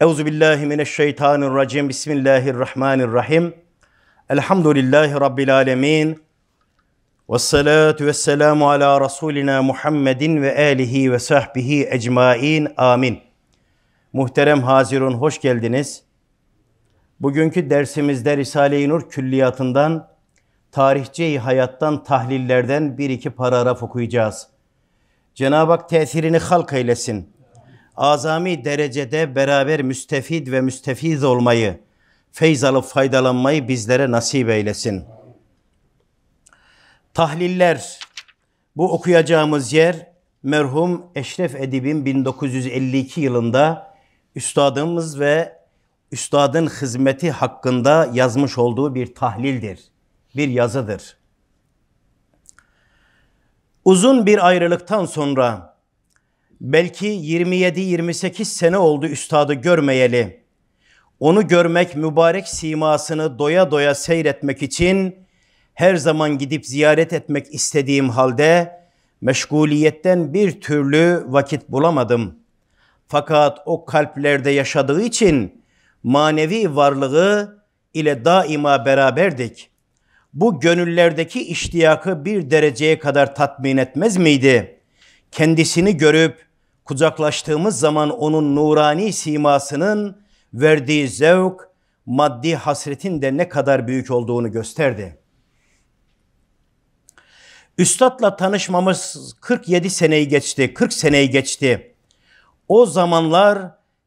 Euzu billahi mineşşeytanirracim. Bismillahirrahmanirrahim. Elhamdülillahi rabbil alamin. Ves salatu vesselamu ala rasulina Muhammedin ve alihi ve sahbihi ecmaîn. Amin. Muhterem Hazirun hoş geldiniz. Bugünkü dersimizde Risale-i Nur külliyatından tarihçi hayattan tahlillerden bir iki paragraf okuyacağız. Cenab-ı Hak tesirini halk eylesin azami derecede beraber müstefid ve müstefiz olmayı, feyz alıp faydalanmayı bizlere nasip eylesin. Tahliller, bu okuyacağımız yer merhum Eşref Edib'in 1952 yılında üstadımız ve üstadın hizmeti hakkında yazmış olduğu bir tahlildir, bir yazıdır. Uzun bir ayrılıktan sonra Belki 27-28 sene oldu üstadı görmeyeli. Onu görmek, mübarek simasını doya doya seyretmek için her zaman gidip ziyaret etmek istediğim halde meşguliyetten bir türlü vakit bulamadım. Fakat o kalplerde yaşadığı için manevi varlığı ile daima beraberdik. Bu gönüllerdeki iştiyakı bir dereceye kadar tatmin etmez miydi? Kendisini görüp kucaklaştığımız zaman onun nurani simasının verdiği zevk, maddi hasretin de ne kadar büyük olduğunu gösterdi. Üstad'la tanışmamız 47 seneyi geçti, 40 seneyi geçti. O zamanlar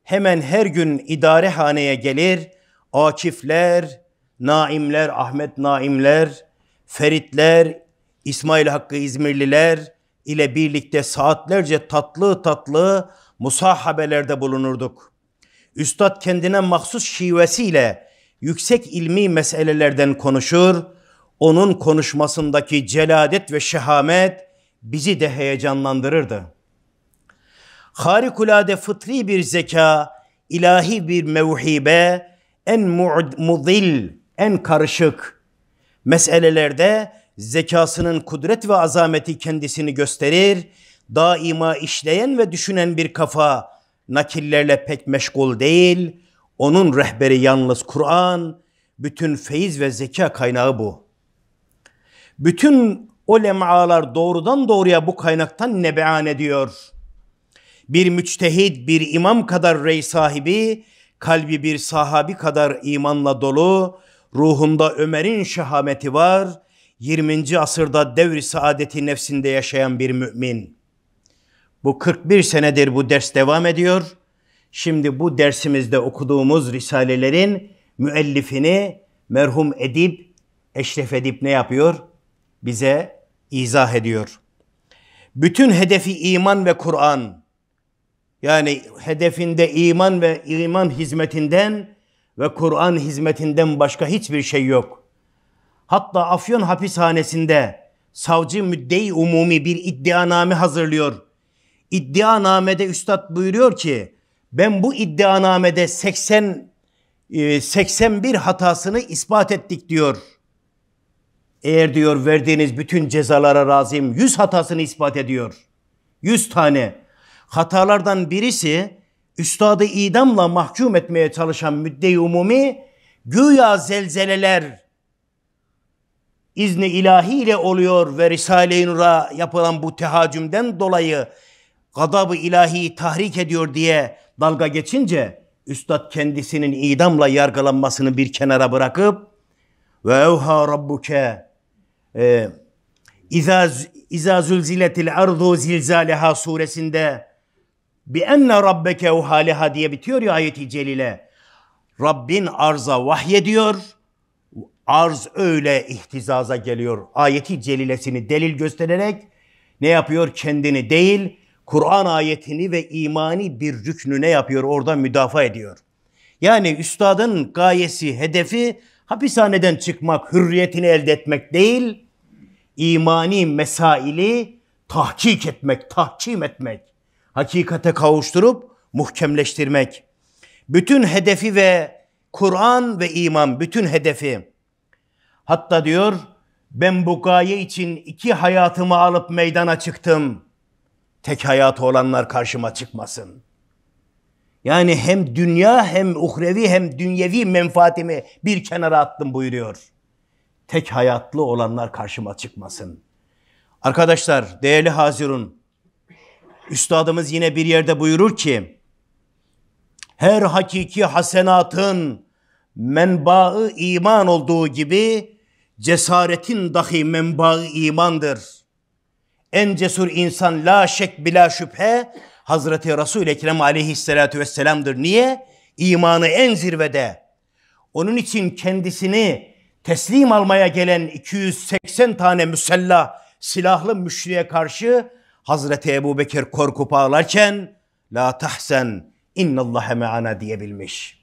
hemen her gün idarehaneye gelir, Akifler, Naimler, Ahmet Naimler, Feritler, İsmail Hakkı İzmirliler, ile birlikte saatlerce tatlı tatlı musahabelerde bulunurduk. Üstad kendine mahsus şivesiyle yüksek ilmi meselelerden konuşur, onun konuşmasındaki celadet ve şehamet bizi de heyecanlandırırdı. Harikulade fıtri bir zeka, ilahi bir mevhibe, en mudil, en karışık meselelerde zekasının kudret ve azameti kendisini gösterir, daima işleyen ve düşünen bir kafa nakillerle pek meşgul değil, onun rehberi yalnız Kur'an, bütün feyiz ve zeka kaynağı bu. Bütün o lem'alar doğrudan doğruya bu kaynaktan nebean ediyor. Bir müçtehid, bir imam kadar rey sahibi, kalbi bir sahabi kadar imanla dolu, ruhunda Ömer'in şehameti var, 20. asırda devri saadeti nefsinde yaşayan bir mümin. Bu 41 senedir bu ders devam ediyor. Şimdi bu dersimizde okuduğumuz risalelerin müellifini merhum Edip, Eşref Edip ne yapıyor? Bize izah ediyor. Bütün hedefi iman ve Kur'an. Yani hedefinde iman ve iman hizmetinden ve Kur'an hizmetinden başka hiçbir şey yok.'' Hatta Afyon hapishanesinde savcı müddei umumi bir iddianame hazırlıyor. İddianamede üstad buyuruyor ki ben bu iddianamede 80 81 e, hatasını ispat ettik diyor. Eğer diyor verdiğiniz bütün cezalara razıyım 100 hatasını ispat ediyor. 100 tane. Hatalardan birisi üstadı idamla mahkum etmeye çalışan müdde umumi güya zelzeleler izni ilahiyle oluyor ve Risale-i Nur'a yapılan bu tehacümden dolayı gadab-ı ilahi tahrik ediyor diye dalga geçince üstad kendisinin idamla yargılanmasını bir kenara bırakıp ve evha rabbuke e, İza zülziletil ardu zilzaleha suresinde bi enne rabbeke uhaleha diye bitiyor ya ayeti celile. Rabbin arza vahyediyor arz öyle ihtizaza geliyor. Ayeti celilesini delil göstererek ne yapıyor? Kendini değil, Kur'an ayetini ve imani bir rüknü ne yapıyor? Orada müdafaa ediyor. Yani üstadın gayesi, hedefi hapishaneden çıkmak, hürriyetini elde etmek değil, imani mesaili tahkik etmek, tahkim etmek, hakikate kavuşturup muhkemleştirmek. Bütün hedefi ve Kur'an ve iman bütün hedefi Hatta diyor ben bu gaye için iki hayatımı alıp meydana çıktım. Tek hayatı olanlar karşıma çıkmasın. Yani hem dünya hem uhrevi hem dünyevi menfaatimi bir kenara attım buyuruyor. Tek hayatlı olanlar karşıma çıkmasın. Arkadaşlar değerli hazirun, üstadımız yine bir yerde buyurur ki, her hakiki hasenatın menbaı iman olduğu gibi cesaretin dahi menbaı imandır. En cesur insan la şek bila şüphe Hazreti Resul-i Ekrem aleyhissalatü vesselam'dır. Niye? İmanı en zirvede. Onun için kendisini teslim almaya gelen 280 tane müsella silahlı müşriye karşı Hazreti Ebu Bekir korkup ağlarken La tahsen innallâhe me'ana diyebilmiş.''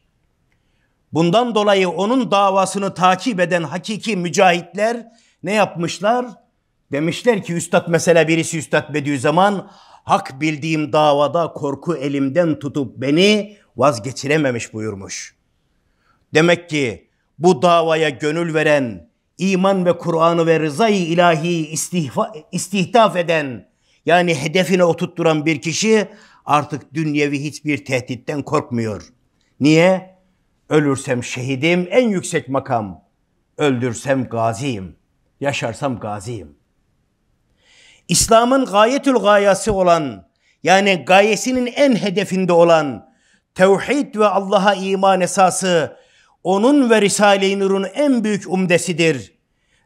Bundan dolayı onun davasını takip eden hakiki mücahitler ne yapmışlar? Demişler ki üstad mesela birisi üstad Bediüzzaman hak bildiğim davada korku elimden tutup beni vazgeçirememiş buyurmuş. Demek ki bu davaya gönül veren, iman ve Kur'an'ı ve rızayı ilahi istihfa, istihdaf eden yani hedefine oturtturan bir kişi artık dünyevi hiçbir tehditten korkmuyor. Niye? Ölürsem şehidim en yüksek makam. Öldürsem gaziyim. Yaşarsam gaziyim. İslam'ın gayetül gayası olan yani gayesinin en hedefinde olan tevhid ve Allah'a iman esası onun ve Risale-i Nur'un en büyük umdesidir.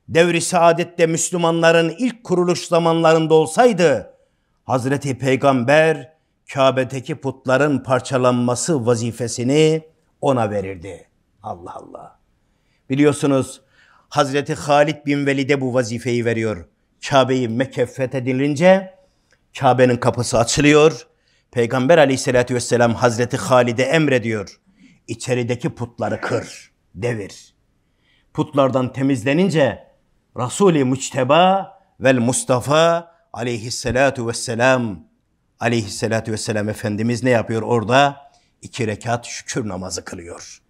Devri saadette Müslümanların ilk kuruluş zamanlarında olsaydı Hazreti Peygamber Kabe'deki putların parçalanması vazifesini ona verirdi. Allah Allah. Biliyorsunuz Hazreti Halid bin Velid'e bu vazifeyi veriyor. Kabe'yi Mekke fethedilince Kabe'nin kapısı açılıyor. Peygamber aleyhissalatü vesselam Hazreti Halid'e emrediyor. İçerideki putları kır, devir. Putlardan temizlenince Resul-i Müçteba vel Mustafa aleyhissalatu vesselam aleyhissalatu vesselam Efendimiz ne yapıyor orada? iki rekat şükür namazı kılıyor.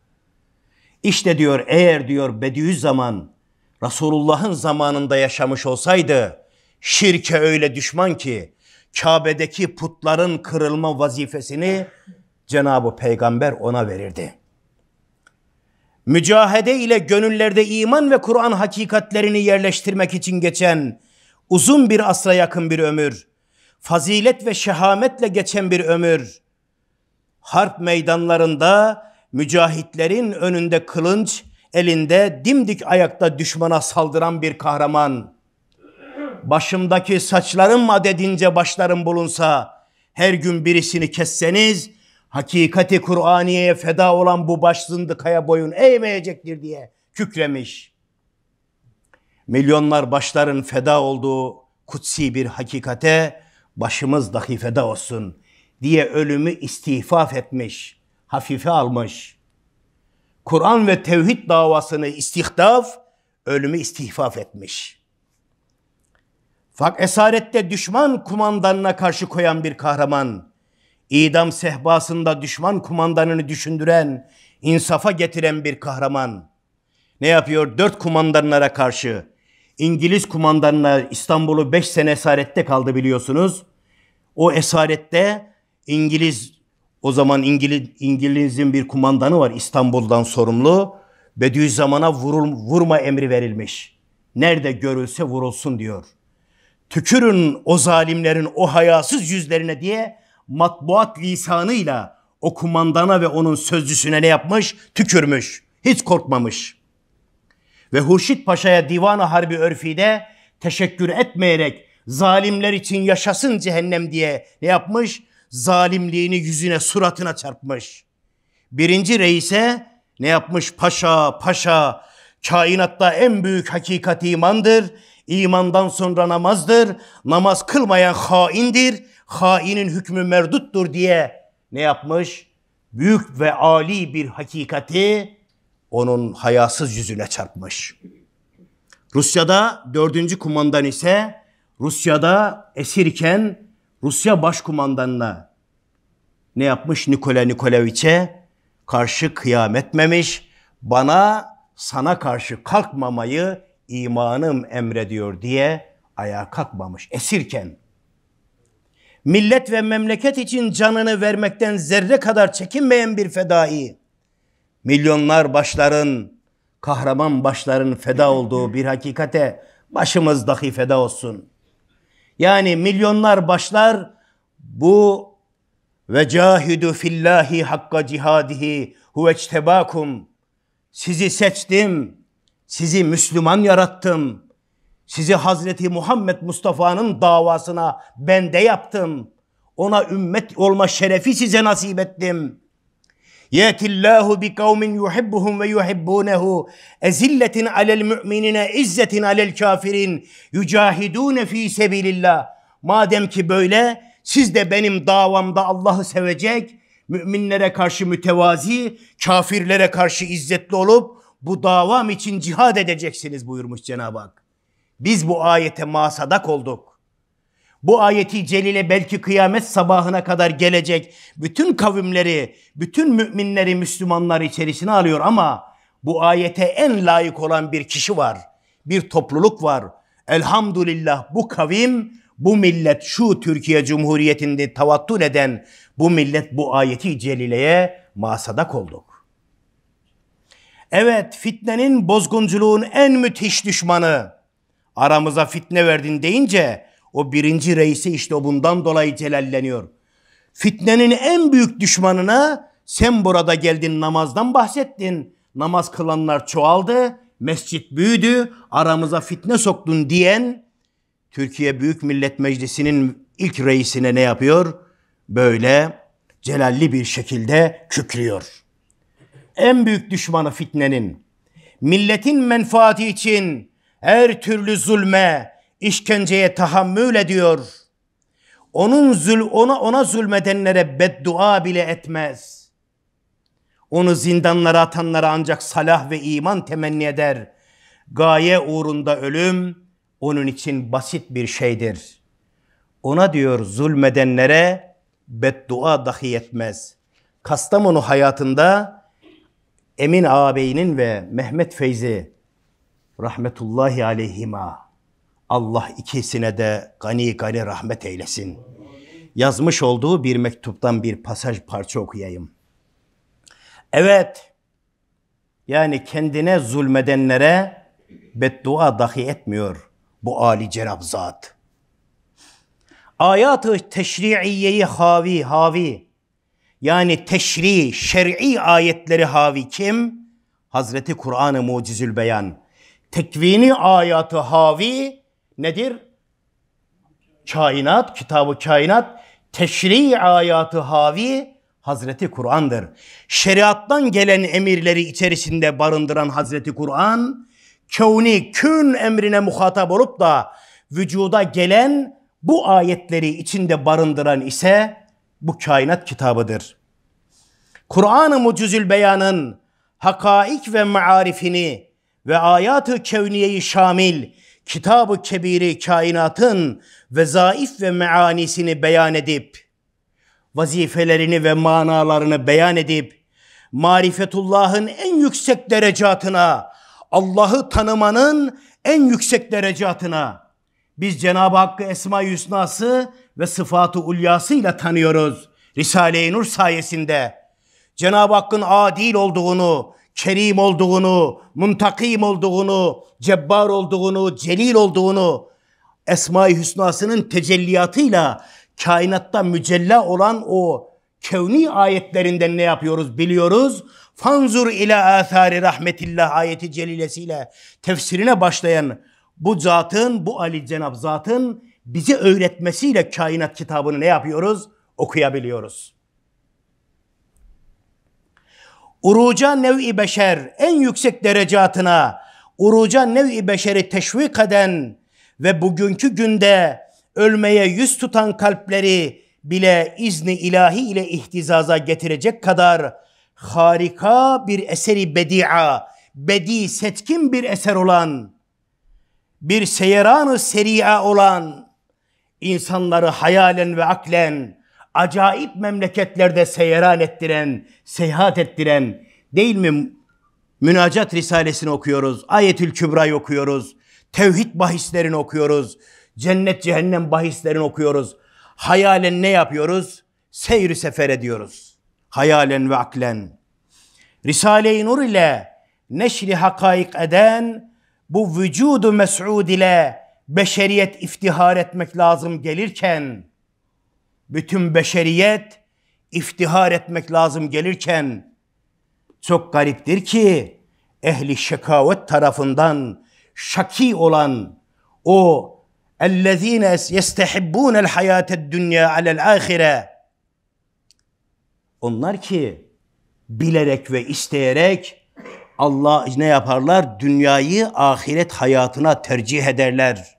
İşte diyor eğer diyor Bediüzzaman Resulullah'ın zamanında yaşamış olsaydı şirke öyle düşman ki Kabe'deki putların kırılma vazifesini Cenab-ı Peygamber ona verirdi. Mücahede ile gönüllerde iman ve Kur'an hakikatlerini yerleştirmek için geçen uzun bir asra yakın bir ömür, fazilet ve şehametle geçen bir ömür, harp meydanlarında mücahitlerin önünde kılınç, elinde dimdik ayakta düşmana saldıran bir kahraman. Başımdaki saçlarım adedince başlarım bulunsa, her gün birisini kesseniz, hakikati Kur'aniye'ye feda olan bu baş zındıkaya boyun eğmeyecektir diye kükremiş. Milyonlar başların feda olduğu kutsi bir hakikate başımız dahi feda olsun diye ölümü istihfaf etmiş, hafife almış. Kur'an ve tevhid davasını istihdaf, ölümü istihfaf etmiş. Fak esarette düşman kumandanına karşı koyan bir kahraman, idam sehbasında düşman kumandanını düşündüren, insafa getiren bir kahraman. Ne yapıyor? Dört kumandanlara karşı. İngiliz kumandanına İstanbul'u beş sene esarette kaldı biliyorsunuz. O esarette İngiliz o zaman İngiliz, İngiliz'in bir kumandanı var İstanbul'dan sorumlu. Bediüzzaman'a vurul, vurma emri verilmiş. Nerede görülse vurulsun diyor. Tükürün o zalimlerin o hayasız yüzlerine diye matbuat lisanıyla o kumandana ve onun sözcüsüne ne yapmış? Tükürmüş. Hiç korkmamış. Ve Hurşit Paşa'ya Divan-ı Harbi Örfi'de teşekkür etmeyerek zalimler için yaşasın cehennem diye ne yapmış? zalimliğini yüzüne suratına çarpmış. Birinci reise ne yapmış paşa paşa kainatta en büyük hakikat imandır. İmandan sonra namazdır. Namaz kılmayan haindir. Hainin hükmü merduttur diye ne yapmış? Büyük ve ali bir hakikati onun hayasız yüzüne çarpmış. Rusya'da dördüncü kumandan ise Rusya'da esirken Rusya başkumandanına ne yapmış? Nikola Nikolaeviç'e karşı kıyam etmemiş. Bana sana karşı kalkmamayı imanım emrediyor diye ayağa kalkmamış esirken. Millet ve memleket için canını vermekten zerre kadar çekinmeyen bir fedai. Milyonlar başların, kahraman başların feda olduğu bir hakikate başımız dahi feda olsun.'' Yani milyonlar başlar bu ve cahidu fillahi hakka cihadihi huveçtebakum. Sizi seçtim, sizi Müslüman yarattım. Sizi Hazreti Muhammed Mustafa'nın davasına bende yaptım. Ona ümmet olma şerefi size nasip ettim. يَاتِ اللّٰهُ بِقَوْمٍ يُحِبُّهُمْ وَيُحِبُّونَهُ اَزِلَّةٍ عَلَى الْمُؤْمِنِينَ اِزَّةٍ عَلَى الْكَافِرِينَ يُجَاهِدُونَ ف۪ي سَبِيلِ Madem ki böyle siz de benim davamda Allah'ı sevecek, müminlere karşı mütevazi, kafirlere karşı izzetli olup bu davam için cihad edeceksiniz buyurmuş Cenab-ı Hak. Biz bu ayete masadak olduk. Bu ayeti celile belki kıyamet sabahına kadar gelecek bütün kavimleri, bütün müminleri, Müslümanları içerisine alıyor ama bu ayete en layık olan bir kişi var. Bir topluluk var. Elhamdülillah bu kavim, bu millet şu Türkiye Cumhuriyeti'nde tavattül eden bu millet bu ayeti celileye masadak olduk. Evet fitnenin bozgunculuğun en müthiş düşmanı. Aramıza fitne verdin deyince o birinci reisi işte o bundan dolayı celalleniyor. Fitnenin en büyük düşmanına sen burada geldin namazdan bahsettin. Namaz kılanlar çoğaldı, mescit büyüdü, aramıza fitne soktun diyen Türkiye Büyük Millet Meclisi'nin ilk reisine ne yapıyor? Böyle celalli bir şekilde kükrüyor. En büyük düşmanı fitnenin, milletin menfaati için her türlü zulme, işkenceye tahammül ediyor. Onun zül ona ona zulmedenlere beddua bile etmez. Onu zindanlara atanlara ancak salah ve iman temenni eder. Gaye uğrunda ölüm onun için basit bir şeydir. Ona diyor zulmedenlere beddua dahi etmez. Kastamonu hayatında Emin ağabeyinin ve Mehmet Feyzi rahmetullahi aleyhima Allah ikisine de gani gani rahmet eylesin. Yazmış olduğu bir mektuptan bir pasaj parça okuyayım. Evet, yani kendine zulmedenlere beddua dahi etmiyor bu Ali Cenab zat. Ayat-ı teşri'iyeyi havi, havi. Yani teşri, şer'i ayetleri havi kim? Hazreti Kur'an-ı Mucizül Beyan. Tekvini ayatı havi, nedir? Kainat, kitabı kainat, teşri ayatı havi Hazreti Kur'an'dır. Şeriattan gelen emirleri içerisinde barındıran Hazreti Kur'an, kevni kün emrine muhatap olup da vücuda gelen bu ayetleri içinde barındıran ise bu kainat kitabıdır. Kur'an-ı Mucizül Beyan'ın hakaik ve maarifini ve ayatı kevniyeyi şamil kitab-ı kebiri kainatın ve vezaif ve meanisini beyan edip, vazifelerini ve manalarını beyan edip, marifetullahın en yüksek derecatına, Allah'ı tanımanın en yüksek derecatına, biz Cenab-ı Hakk'ı Esma-i Hüsna'sı ve sıfatı ulyasıyla tanıyoruz. Risale-i Nur sayesinde. Cenab-ı Hakk'ın adil olduğunu, kerim olduğunu, muntakim olduğunu, cebbar olduğunu, celil olduğunu, Esma-i Hüsna'sının tecelliyatıyla kainatta mücella olan o kevni ayetlerinden ne yapıyoruz biliyoruz. Fanzur ila athari rahmetillah ayeti celilesiyle tefsirine başlayan bu zatın, bu Ali Cenab zatın bize öğretmesiyle kainat kitabını ne yapıyoruz? Okuyabiliyoruz. uruca nev'i beşer en yüksek derecatına uruca nev'i beşeri teşvik eden ve bugünkü günde ölmeye yüz tutan kalpleri bile izni ilahi ile ihtizaza getirecek kadar harika bir eseri bedia, bedi setkin bir eser olan, bir seyranı seria olan, insanları hayalen ve aklen acayip memleketlerde seyran ettiren, seyahat ettiren değil mi? Münacat Risalesini okuyoruz, Ayetül Kübra'yı okuyoruz, tevhid bahislerini okuyoruz, cennet cehennem bahislerini okuyoruz. Hayalen ne yapıyoruz? Seyri sefer ediyoruz. Hayalen ve aklen. Risale-i Nur ile neşri hakaik eden bu vücudu mes'ud ile beşeriyet iftihar etmek lazım gelirken bütün beşeriyet iftihar etmek lazım gelirken çok gariptir ki ehli şekavet tarafından şaki olan o ellezine yestehibbun el hayate dünya alel ahire onlar ki bilerek ve isteyerek Allah ne yaparlar? Dünyayı ahiret hayatına tercih ederler.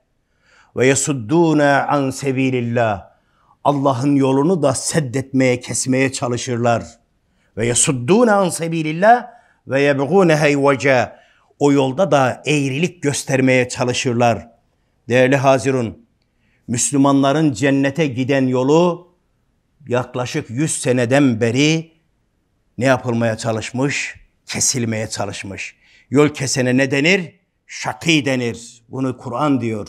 Ve yesuddûne an sebilillah Allah'ın yolunu da seddetmeye, kesmeye çalışırlar. Ve yesuddûne an sebilillah ve yebgûne heyvece. O yolda da eğrilik göstermeye çalışırlar. Değerli Hazirun, Müslümanların cennete giden yolu yaklaşık 100 seneden beri ne yapılmaya çalışmış? Kesilmeye çalışmış. Yol kesene ne denir? Şakî denir. Bunu Kur'an diyor.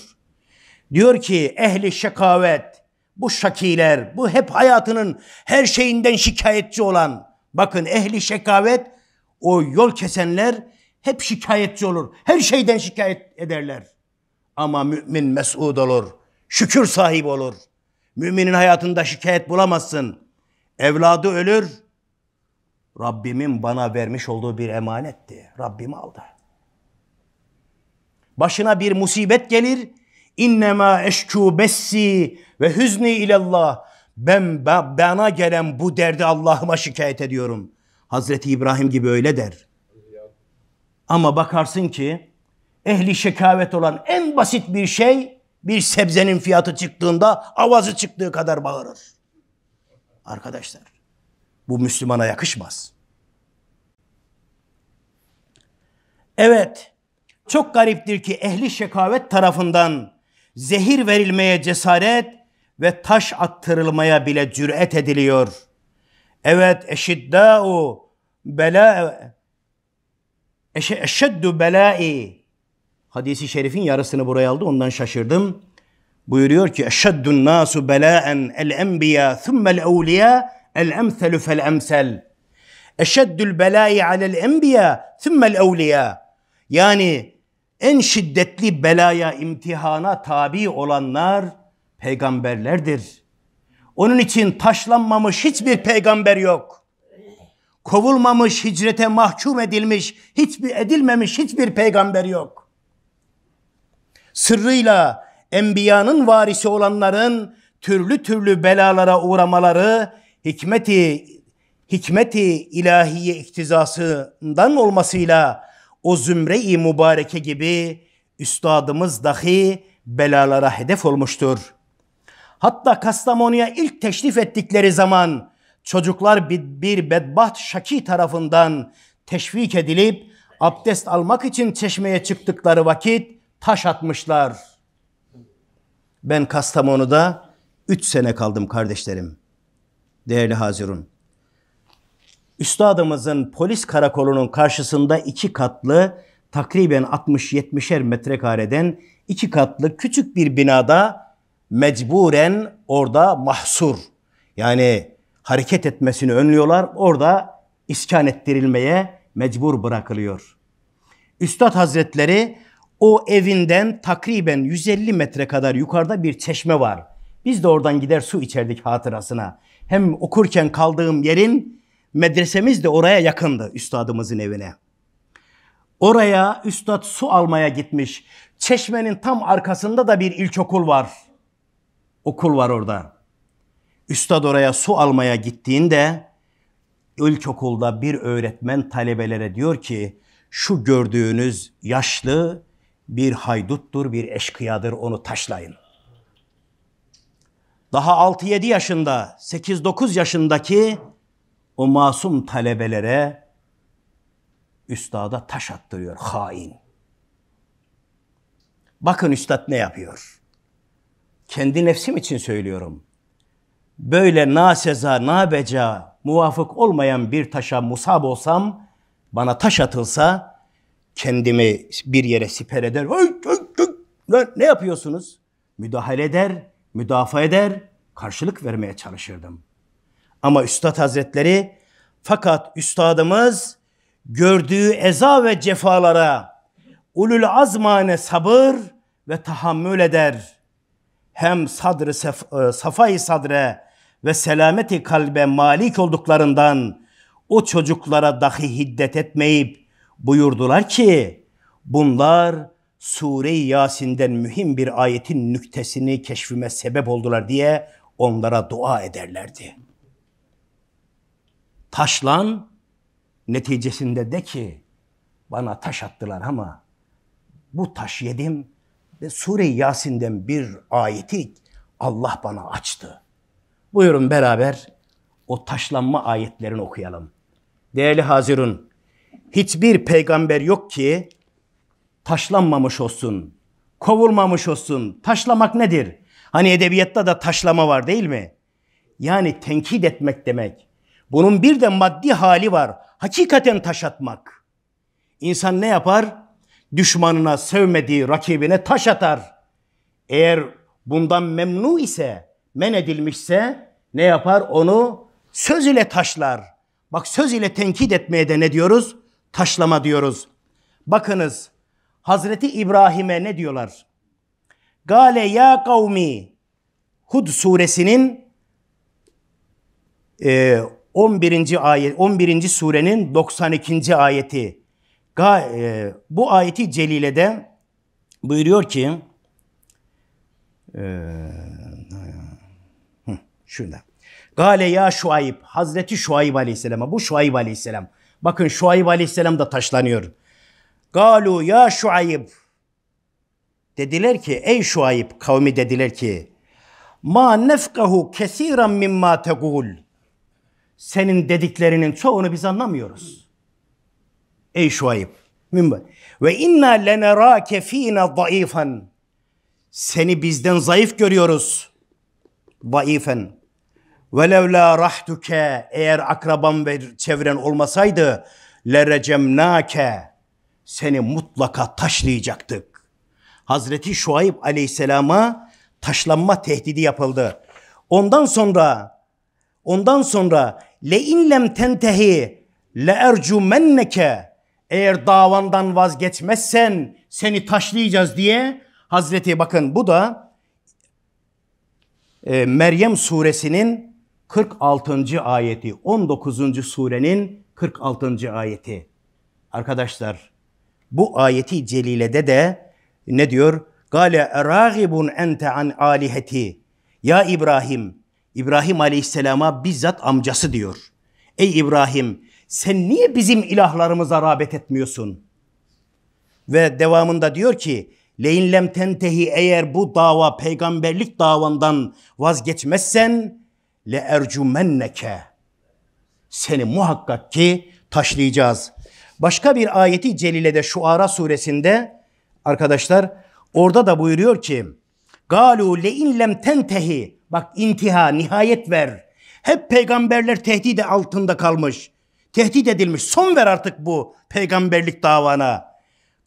Diyor ki ehli şekavet, bu şakiler, bu hep hayatının her şeyinden şikayetçi olan, bakın ehli şekavet, o yol kesenler hep şikayetçi olur. Her şeyden şikayet ederler. Ama mümin mesud olur. Şükür sahibi olur. Müminin hayatında şikayet bulamazsın. Evladı ölür. Rabbimin bana vermiş olduğu bir emanetti. Rabbim aldı. Başına bir musibet gelir İnnemâ eşkû bessi ve hüzni ilallah. Ben ben bana gelen bu derdi Allah'ıma şikayet ediyorum. Hazreti İbrahim gibi öyle der. Ama bakarsın ki ehli şikayet olan en basit bir şey bir sebzenin fiyatı çıktığında avazı çıktığı kadar bağırır. Arkadaşlar bu Müslümana yakışmaz. Evet çok gariptir ki ehli şekavet tarafından zehir verilmeye cesaret ve taş attırılmaya bile cüret ediliyor. Evet eşiddâ'u bela eşeddu belâ'i hadisi şerifin yarısını buraya aldı ondan şaşırdım. Buyuruyor ki eşeddun nasu belâen el enbiya thummel evliya el emselü fel emsel. Eşeddül belâ'i alel enbiya thummel evliya. Yani en şiddetli belaya, imtihana tabi olanlar peygamberlerdir. Onun için taşlanmamış hiçbir peygamber yok. Kovulmamış, hicrete mahkum edilmiş, hiçbir edilmemiş hiçbir peygamber yok. Sırrıyla enbiyanın varisi olanların türlü türlü belalara uğramaları hikmeti hikmeti ilahiye iktizasından olmasıyla o zümre-i mübareke gibi üstadımız dahi belalara hedef olmuştur. Hatta Kastamonu'ya ilk teşrif ettikleri zaman çocuklar bir bedbaht şaki tarafından teşvik edilip abdest almak için çeşmeye çıktıkları vakit taş atmışlar. Ben Kastamonu'da üç sene kaldım kardeşlerim. Değerli Hazirun. Üstadımızın polis karakolunun karşısında iki katlı takriben 60-70'er metrekareden iki katlı küçük bir binada mecburen orada mahsur. Yani hareket etmesini önlüyorlar. Orada iskan ettirilmeye mecbur bırakılıyor. Üstad Hazretleri o evinden takriben 150 metre kadar yukarıda bir çeşme var. Biz de oradan gider su içerdik hatırasına. Hem okurken kaldığım yerin Medresemiz de oraya yakındı üstadımızın evine. Oraya üstad su almaya gitmiş. Çeşmenin tam arkasında da bir ilkokul var. Okul var orada. Üstad oraya su almaya gittiğinde ilkokulda bir öğretmen talebelere diyor ki şu gördüğünüz yaşlı bir hayduttur, bir eşkıyadır onu taşlayın. Daha 6-7 yaşında, 8-9 yaşındaki o masum talebelere üstada taş attırıyor hain. Bakın üstad ne yapıyor? Kendi nefsim için söylüyorum. Böyle na na beca, muvafık olmayan bir taşa musab olsam, bana taş atılsa, kendimi bir yere siper eder. Ne yapıyorsunuz? Müdahale eder, müdafaa eder, karşılık vermeye çalışırdım. Ama Üstad Hazretleri fakat üstadımız gördüğü eza ve cefalara ulul azmane sabır ve tahammül eder. Hem sadrı saf, e, safayı sadre ve selameti kalbe malik olduklarından o çocuklara dahi hiddet etmeyip buyurdular ki bunlar Sure-i Yasin'den mühim bir ayetin nüktesini keşfime sebep oldular diye onlara dua ederlerdi.'' taşlan, neticesinde de ki bana taş attılar ama bu taş yedim ve Sure-i Yasin'den bir ayeti Allah bana açtı. Buyurun beraber o taşlanma ayetlerini okuyalım. Değerli Hazirun, hiçbir peygamber yok ki taşlanmamış olsun, kovulmamış olsun. Taşlamak nedir? Hani edebiyatta da taşlama var değil mi? Yani tenkit etmek demek. Bunun bir de maddi hali var. Hakikaten taş atmak. İnsan ne yapar? Düşmanına, sevmediği rakibine taş atar. Eğer bundan memnu ise, men edilmişse ne yapar? Onu söz ile taşlar. Bak söz ile tenkit etmeye de ne diyoruz? Taşlama diyoruz. Bakınız Hazreti İbrahim'e ne diyorlar? Gale ya kavmi Hud suresinin e, 11. ayet 11. surenin 92. ayeti. E, bu ayeti celilede buyuruyor ki ee, şurada. Gale ya Şuayb. Hazreti Şuayb Aleyhisselam'a. Bu Şuayb Aleyhisselam. Bakın Şuayb Aleyhisselam da taşlanıyor. Galu ya Şuayb. Dediler ki ey Şuayb kavmi dediler ki ma nefkahu kesiran mimma tegul senin dediklerinin çoğunu biz anlamıyoruz. Ey Şuayb. Ve inna lenerake fina zayıfan. Seni bizden zayıf görüyoruz. Zayıfen. Velev la rahtuke eğer akraban ve çevren olmasaydı lerecemnake seni mutlaka taşlayacaktık. Hazreti Şuayb aleyhisselama taşlanma tehdidi yapıldı. Ondan sonra ondan sonra le in lem tentehi le ercumenneke eğer davandan vazgeçmezsen seni taşlayacağız diye Hazreti bakın bu da e, Meryem suresinin 46. ayeti 19. surenin 46. ayeti. Arkadaşlar bu ayeti celilede de ne diyor? Gale eragibun ente an aliheti. Ya İbrahim İbrahim Aleyhisselam'a bizzat amcası diyor. Ey İbrahim sen niye bizim ilahlarımıza rağbet etmiyorsun? Ve devamında diyor ki Leinlem tentehi eğer bu dava peygamberlik davandan vazgeçmezsen le ercumenneke seni muhakkak ki taşlayacağız. Başka bir ayeti celilede Şuara suresinde arkadaşlar orada da buyuruyor ki Galu leinlem tentehi Bak intiha, nihayet ver. Hep peygamberler tehdide altında kalmış. Tehdit edilmiş. Son ver artık bu peygamberlik davana.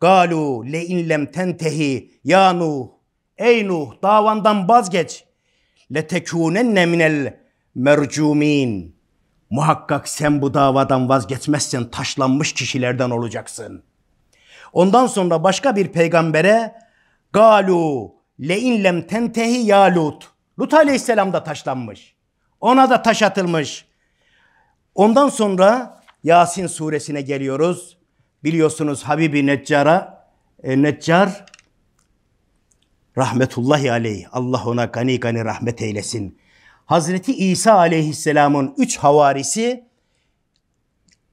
Galu le inlem tentehi ya Nuh. Ey Nuh davandan vazgeç. Le tekunenne minel mercumin. Muhakkak sen bu davadan vazgeçmezsen taşlanmış kişilerden olacaksın. Ondan sonra başka bir peygambere Galu le inlem tentehi ya Lut. Lut aleyhisselam da taşlanmış. Ona da taş atılmış. Ondan sonra Yasin suresine geliyoruz. Biliyorsunuz Habibi Neccar'a e, Neccar rahmetullahi aleyh. Allah ona gani gani rahmet eylesin. Hazreti İsa aleyhisselamın üç havarisi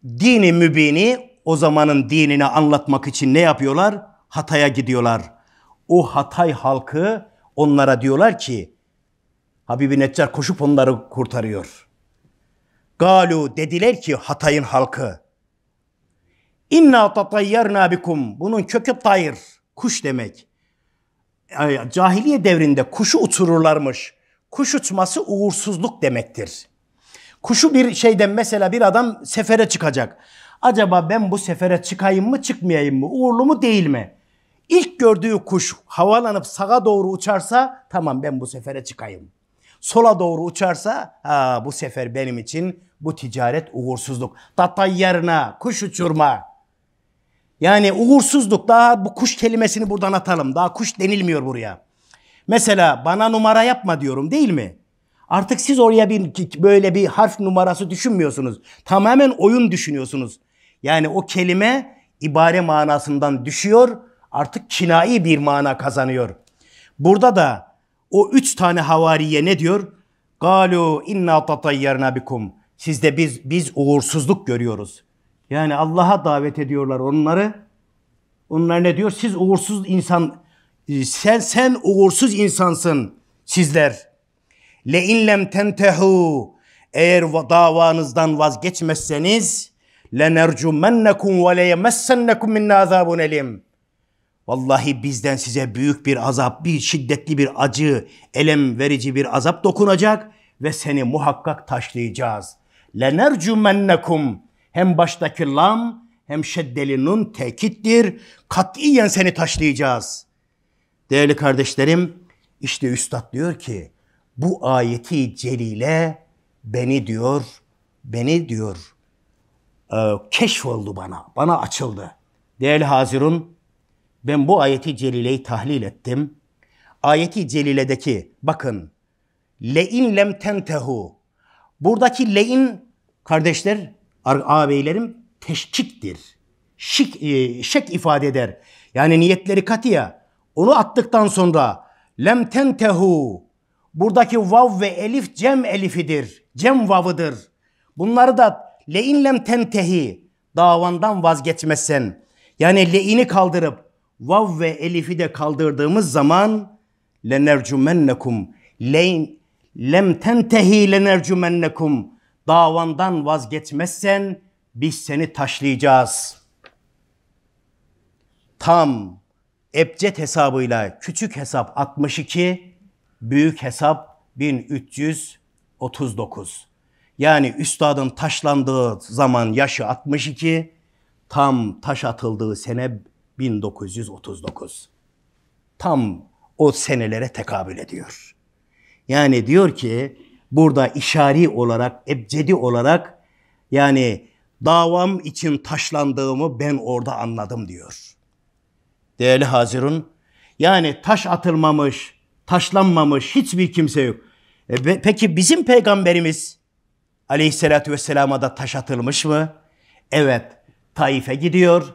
dini mübini o zamanın dinini anlatmak için ne yapıyorlar? Hatay'a gidiyorlar. O Hatay halkı onlara diyorlar ki Habibi Neccar koşup onları kurtarıyor. Galu dediler ki Hatay'ın halkı. İnna tatayyarna bikum. Bunun kökü tayır. Kuş demek. Cahiliye devrinde kuşu uçururlarmış. Kuş uçması uğursuzluk demektir. Kuşu bir şeyden mesela bir adam sefere çıkacak. Acaba ben bu sefere çıkayım mı çıkmayayım mı? Uğurlu mu değil mi? İlk gördüğü kuş havalanıp sağa doğru uçarsa tamam ben bu sefere çıkayım sola doğru uçarsa ha, bu sefer benim için bu ticaret uğursuzluk. Tatayyarına kuş uçurma. Yani uğursuzluk daha bu kuş kelimesini buradan atalım. Daha kuş denilmiyor buraya. Mesela bana numara yapma diyorum değil mi? Artık siz oraya bir böyle bir harf numarası düşünmüyorsunuz. Tamamen oyun düşünüyorsunuz. Yani o kelime ibare manasından düşüyor. Artık kinai bir mana kazanıyor. Burada da o üç tane havariye ne diyor? Galu inna tatayyarna bikum. Sizde biz biz uğursuzluk görüyoruz. Yani Allah'a davet ediyorlar onları. Onlar ne diyor? Siz uğursuz insan e, sen sen uğursuz insansın sizler. Le in lem tentehu eğer davanızdan vazgeçmezseniz lenercumennekum ve leyemessennekum minna azabun elim. Vallahi bizden size büyük bir azap, bir şiddetli bir acı, elem verici bir azap dokunacak ve seni muhakkak taşlayacağız. Lenercumennekum hem baştaki lam hem şeddeli nun tekittir. Katiyen seni taşlayacağız. Değerli kardeşlerim, işte üstad diyor ki bu ayeti celile beni diyor, beni diyor keşfoldu bana, bana açıldı. Değerli Hazirun, ben bu ayeti celileyi tahlil ettim. Ayeti celiledeki bakın le'in lem tentehu buradaki le'in kardeşler ağabeylerim teşkiktir. Şik, e, şek ifade eder. Yani niyetleri katiya. Onu attıktan sonra lem tentehu buradaki vav ve elif cem elifidir. Cem vavıdır. Bunları da le'in lem tentehi davandan vazgeçmezsen yani le'ini kaldırıp vav ve elifi de kaldırdığımız zaman lenercümennekum leyn lem tentehi lenercümennekum davandan vazgeçmezsen biz seni taşlayacağız. Tam ebced hesabıyla küçük hesap 62, büyük hesap 1339. Yani üstadın taşlandığı zaman yaşı 62, tam taş atıldığı sene 1939. Tam o senelere tekabül ediyor. Yani diyor ki burada işari olarak, ebcedi olarak yani davam için taşlandığımı ben orada anladım diyor. Değerli Hazirun, yani taş atılmamış, taşlanmamış hiçbir kimse yok. E, peki bizim peygamberimiz aleyhissalatü vesselama da taş atılmış mı? Evet, Taif'e gidiyor,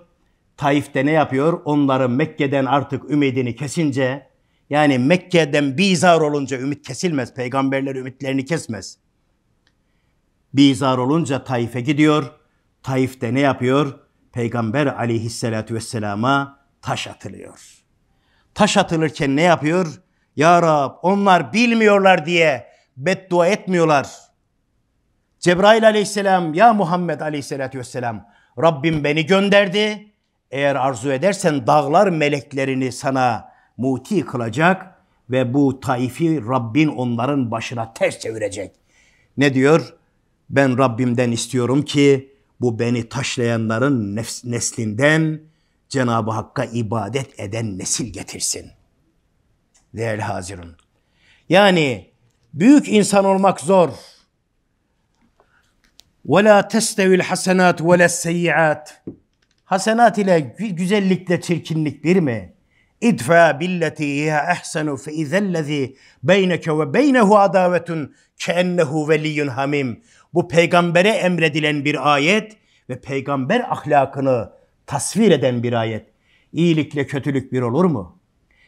Taif'te ne yapıyor? Onların Mekke'den artık ümidini kesince yani Mekke'den bizar olunca ümit kesilmez. Peygamberler ümitlerini kesmez. Bizar olunca Taif'e gidiyor. Taif'te ne yapıyor? Peygamber aleyhissalatü vesselama taş atılıyor. Taş atılırken ne yapıyor? Ya Rab onlar bilmiyorlar diye beddua etmiyorlar. Cebrail aleyhisselam ya Muhammed aleyhissalatü vesselam Rabbim beni gönderdi eğer arzu edersen dağlar meleklerini sana muti kılacak ve bu taifi Rabbin onların başına ters çevirecek. Ne diyor? Ben Rabbimden istiyorum ki bu beni taşlayanların nefs, neslinden Cenab-ı Hakk'a ibadet eden nesil getirsin. Değerli hazirun. Yani büyük insan olmak zor. وَلَا تَسْتَوِ الْحَسَنَاتُ وَلَا السَّيِّعَاتُ Hasenat ile güzellikle çirkinlik bir mi? İdfa billeti hiye ehsenu fe izellezi beyneke ve beynehu adavetun keennehu veliyyun hamim. Bu peygambere emredilen bir ayet ve peygamber ahlakını tasvir eden bir ayet. İyilikle kötülük bir olur mu?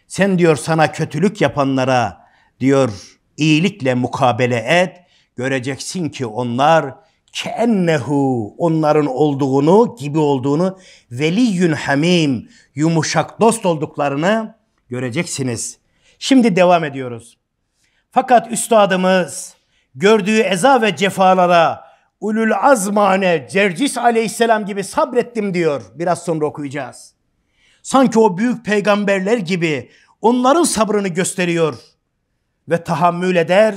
Sen diyor sana kötülük yapanlara diyor iyilikle mukabele et. Göreceksin ki onlar keennehu onların olduğunu, gibi olduğunu veliyyün hamim yumuşak dost olduklarını göreceksiniz. Şimdi devam ediyoruz. Fakat üstadımız gördüğü eza ve cefalara ulul azmane Cercis aleyhisselam gibi sabrettim diyor. Biraz sonra okuyacağız. Sanki o büyük peygamberler gibi onların sabrını gösteriyor ve tahammül eder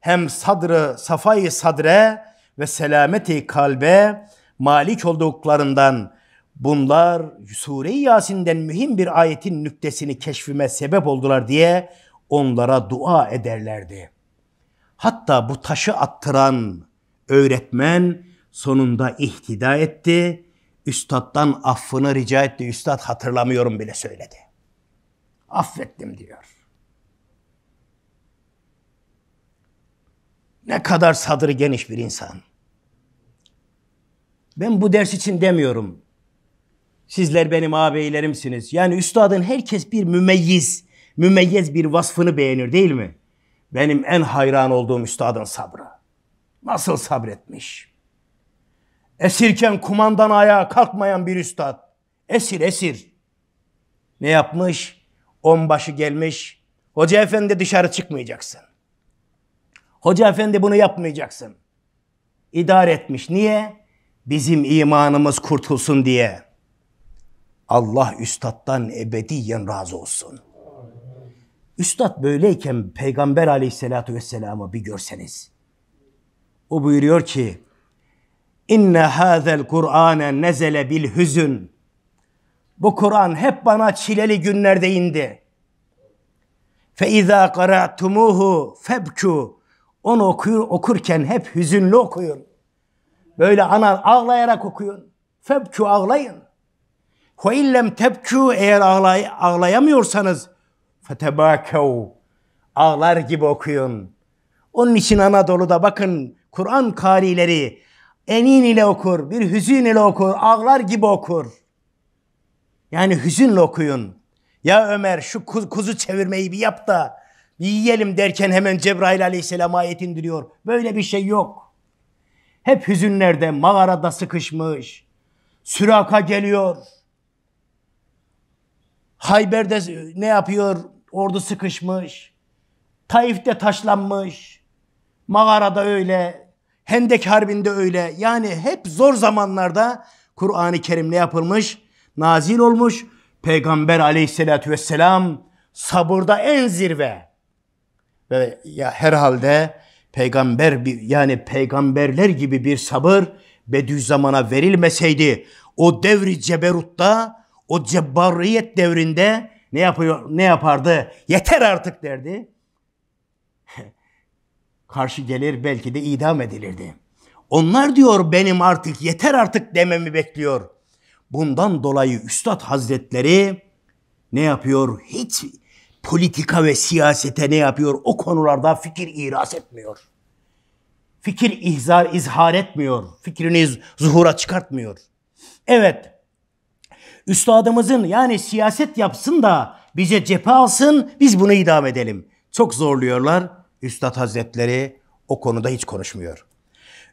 hem sadrı safayı sadre ve selameti kalbe malik olduklarından bunlar Sure-i Yasin'den mühim bir ayetin nüktesini keşfime sebep oldular diye onlara dua ederlerdi. Hatta bu taşı attıran öğretmen sonunda ihtida etti. Üstad'dan affını rica etti. Üstad hatırlamıyorum bile söyledi. Affettim diyor. Ne kadar sadırı geniş bir insan. Ben bu ders için demiyorum. Sizler benim ağabeylerimsiniz. Yani üstadın herkes bir mümeyyiz, mümeyyez bir vasfını beğenir değil mi? Benim en hayran olduğum üstadın sabrı. Nasıl sabretmiş? Esirken kumandan ayağa kalkmayan bir üstad. Esir esir. Ne yapmış? Onbaşı gelmiş. Hoca efendi dışarı çıkmayacaksın. Hoca efendi bunu yapmayacaksın. İdare etmiş. Niye? Bizim imanımız kurtulsun diye. Allah üstattan ebediyen razı olsun. Üstad böyleyken Peygamber aleyhissalatu vesselam'ı bir görseniz. O buyuruyor ki İnne hazel Kur'ane nezele bil hüzün. Bu Kur'an hep bana çileli günlerde indi. Fe izâ kara'tumuhu febku onu okuyor okurken hep hüzünlü okuyun. Böyle ana ağlayarak okuyun. Febkü ağlayın. Ve illem tebkü eğer ağlay ağlayamıyorsanız fetebâkev ağlar gibi okuyun. Onun için Anadolu'da bakın Kur'an karileri enin ile okur, bir hüzün ile okur, ağlar gibi okur. Yani hüzünle okuyun. Ya Ömer şu kuzu çevirmeyi bir yap da yiyelim derken hemen Cebrail aleyhisselam ayet indiriyor. Böyle bir şey yok. Hep hüzünlerde, mağarada sıkışmış. Süraka geliyor. Hayber'de ne yapıyor? Ordu sıkışmış. Taif'te taşlanmış. Mağarada öyle. Hendek Harbi'nde öyle. Yani hep zor zamanlarda Kur'an-ı Kerim ne yapılmış? Nazil olmuş. Peygamber aleyhissalatü vesselam sabırda en zirve. Ve ya herhalde peygamber bir yani peygamberler gibi bir sabır Bediüzzaman'a verilmeseydi o devri ceberutta o cebbariyet devrinde ne yapıyor ne yapardı? Yeter artık derdi. Karşı gelir belki de idam edilirdi. Onlar diyor benim artık yeter artık dememi bekliyor. Bundan dolayı Üstad Hazretleri ne yapıyor? Hiç politika ve siyasete ne yapıyor? O konularda fikir iras etmiyor. Fikir ihzar, izhar etmiyor. Fikrini zuhura çıkartmıyor. Evet, üstadımızın yani siyaset yapsın da bize cephe alsın, biz bunu idam edelim. Çok zorluyorlar. Üstad Hazretleri o konuda hiç konuşmuyor.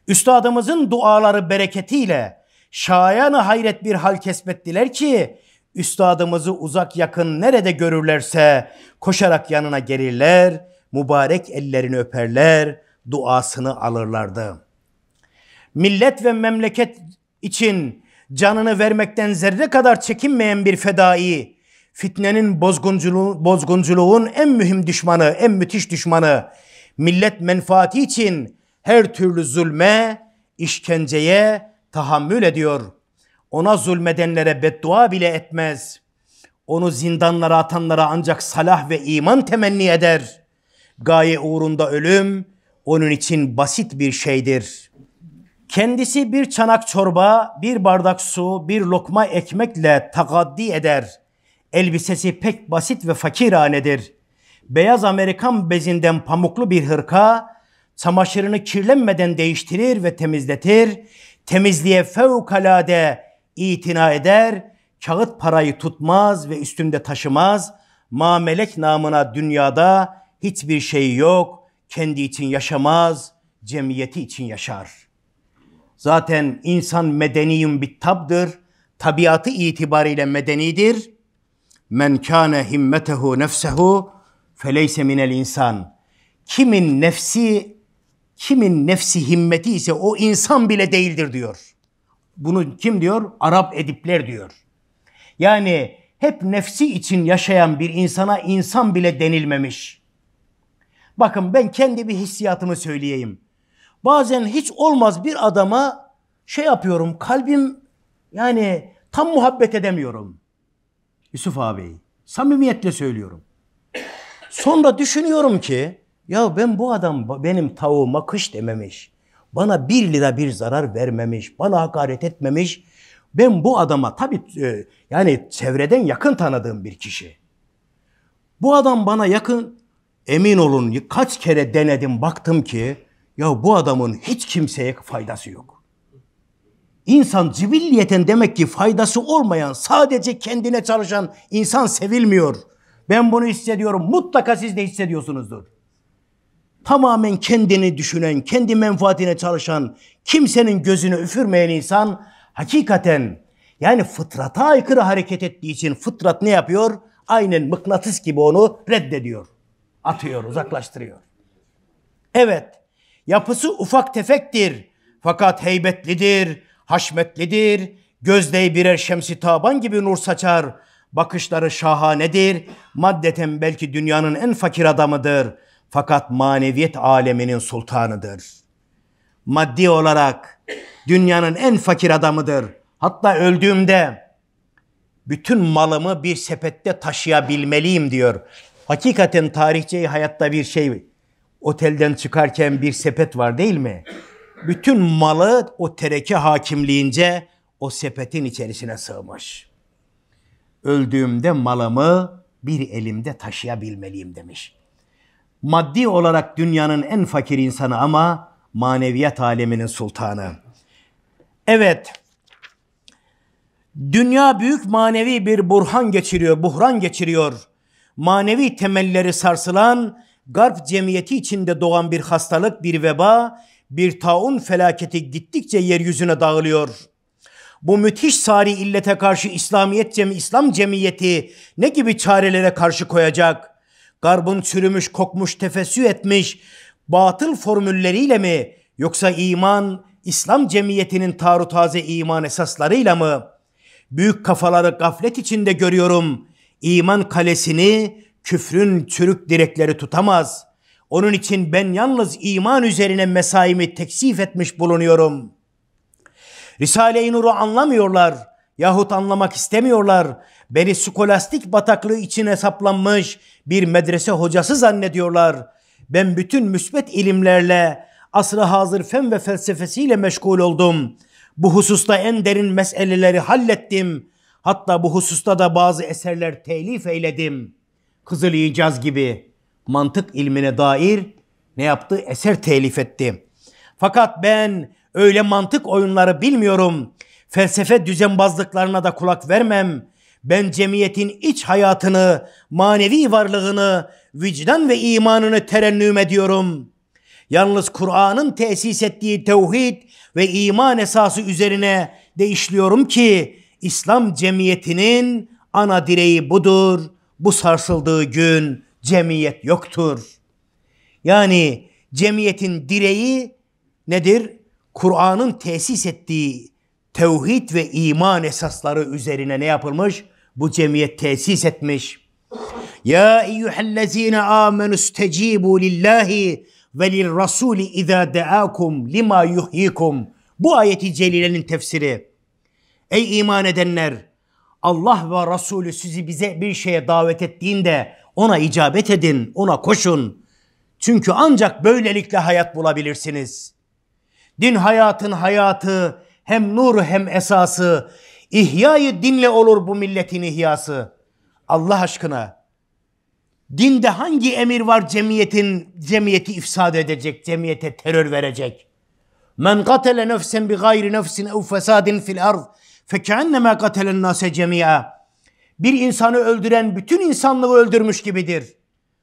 Üstadımızın duaları bereketiyle şayanı hayret bir hal kesmettiler ki Üstadımızı uzak yakın nerede görürlerse koşarak yanına gelirler, mübarek ellerini öperler, duasını alırlardı. Millet ve memleket için canını vermekten zerre kadar çekinmeyen bir fedai, fitnenin bozgunculuğun, bozgunculuğun en mühim düşmanı, en müthiş düşmanı, millet menfaati için her türlü zulme, işkenceye tahammül ediyor.'' Ona zulmedenlere beddua bile etmez. Onu zindanlara atanlara ancak salah ve iman temenni eder. Gaye uğrunda ölüm onun için basit bir şeydir. Kendisi bir çanak çorba, bir bardak su, bir lokma ekmekle takaddi eder. Elbisesi pek basit ve fakiranedir. Beyaz Amerikan bezinden pamuklu bir hırka, çamaşırını kirlenmeden değiştirir ve temizletir. Temizliğe fevkalade itina eder, kağıt parayı tutmaz ve üstünde taşımaz. Mamelek namına dünyada hiçbir şey yok. Kendi için yaşamaz, cemiyeti için yaşar. Zaten insan medeniyum bir tabdır. Tabiatı itibariyle medenidir. Men kâne himmetehu nefsehu feleyse minel insan. Kimin nefsi, kimin nefsi himmeti ise o insan bile değildir diyor. Bunu kim diyor? Arap edipler diyor. Yani hep nefsi için yaşayan bir insana insan bile denilmemiş. Bakın ben kendi bir hissiyatımı söyleyeyim. Bazen hiç olmaz bir adama şey yapıyorum kalbim yani tam muhabbet edemiyorum. Yusuf abi samimiyetle söylüyorum. Sonra düşünüyorum ki ya ben bu adam benim tavuğuma kış dememiş. Bana bir lira bir zarar vermemiş, bana hakaret etmemiş. Ben bu adama tabii e, yani çevreden yakın tanıdığım bir kişi. Bu adam bana yakın, emin olun kaç kere denedim baktım ki ya bu adamın hiç kimseye faydası yok. İnsan cibilliyeten demek ki faydası olmayan, sadece kendine çalışan insan sevilmiyor. Ben bunu hissediyorum. Mutlaka siz de hissediyorsunuzdur tamamen kendini düşünen, kendi menfaatine çalışan, kimsenin gözünü üfürmeyen insan hakikaten yani fıtrata aykırı hareket ettiği için fıtrat ne yapıyor? Aynen mıknatıs gibi onu reddediyor. Atıyor, uzaklaştırıyor. Evet, yapısı ufak tefektir. Fakat heybetlidir, haşmetlidir. Gözdeyi birer şemsi taban gibi nur saçar. Bakışları şahanedir. Maddeten belki dünyanın en fakir adamıdır.'' fakat maneviyet aleminin sultanıdır. Maddi olarak dünyanın en fakir adamıdır. Hatta öldüğümde bütün malımı bir sepette taşıyabilmeliyim diyor. Hakikaten tarihçeyi hayatta bir şey otelden çıkarken bir sepet var değil mi? Bütün malı o tereke hakimliğince o sepetin içerisine sığmış. Öldüğümde malımı bir elimde taşıyabilmeliyim demiş. Maddi olarak dünyanın en fakir insanı ama maneviyat aleminin sultanı. Evet. Dünya büyük manevi bir burhan geçiriyor, buhran geçiriyor. Manevi temelleri sarsılan, garp cemiyeti içinde doğan bir hastalık, bir veba, bir taun felaketi gittikçe yeryüzüne dağılıyor. Bu müthiş sari illete karşı İslamiyet cemi İslam cemiyeti ne gibi çarelere karşı koyacak? garbın çürümüş, kokmuş, tefessü etmiş batıl formülleriyle mi yoksa iman, İslam cemiyetinin taru taze iman esaslarıyla mı? Büyük kafaları gaflet içinde görüyorum. İman kalesini küfrün çürük direkleri tutamaz. Onun için ben yalnız iman üzerine mesaimi teksif etmiş bulunuyorum. Risale-i Nur'u anlamıyorlar yahut anlamak istemiyorlar beni skolastik bataklığı için saplanmış bir medrese hocası zannediyorlar. Ben bütün müsbet ilimlerle, asrı hazır fen ve felsefesiyle meşgul oldum. Bu hususta en derin meseleleri hallettim. Hatta bu hususta da bazı eserler telif eyledim. Kızıl İcaz gibi mantık ilmine dair ne yaptı? Eser telif etti. Fakat ben öyle mantık oyunları bilmiyorum. Felsefe düzenbazlıklarına da kulak vermem. Ben cemiyetin iç hayatını, manevi varlığını, vicdan ve imanını terennüm ediyorum. Yalnız Kur'an'ın tesis ettiği tevhid ve iman esası üzerine değişliyorum ki İslam cemiyetinin ana direği budur. Bu sarsıldığı gün cemiyet yoktur. Yani cemiyetin direği nedir? Kur'an'ın tesis ettiği tevhid ve iman esasları üzerine ne yapılmış? bu cemiyet tesis etmiş. Ya eyyühellezine amenu stecibu lillahi ve lil rasuli izâ deâkum lima yuhyikum. Bu ayeti celilenin tefsiri. Ey iman edenler! Allah ve Resulü sizi bize bir şeye davet ettiğinde ona icabet edin, ona koşun. Çünkü ancak böylelikle hayat bulabilirsiniz. Din hayatın hayatı hem nur hem esası İhyayı dinle olur bu milletin ihyası. Allah aşkına. Dinde hangi emir var cemiyetin cemiyeti ifsad edecek, cemiyete terör verecek? Men katele nefsen bi gayri nefsin ev fesadin fil ard fekenneme katelen nase cemia. Bir insanı öldüren bütün insanlığı öldürmüş gibidir.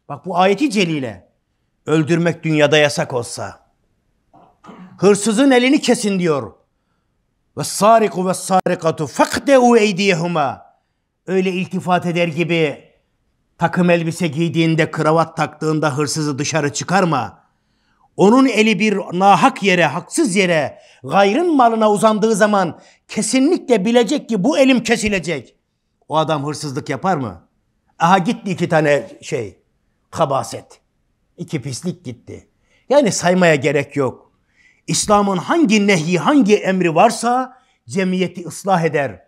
Bak bu ayeti celile. Öldürmek dünyada yasak olsa. Hırsızın elini kesin diyor. Ve sariku ve sarikatu fakde'u eydiyehuma. Öyle iltifat eder gibi takım elbise giydiğinde, kravat taktığında hırsızı dışarı çıkarma. Onun eli bir nahak yere, haksız yere, gayrın malına uzandığı zaman kesinlikle bilecek ki bu elim kesilecek. O adam hırsızlık yapar mı? Aha gitti iki tane şey, kabaset. İki pislik gitti. Yani saymaya gerek yok. İslam'ın hangi nehi, hangi emri varsa cemiyeti ıslah eder.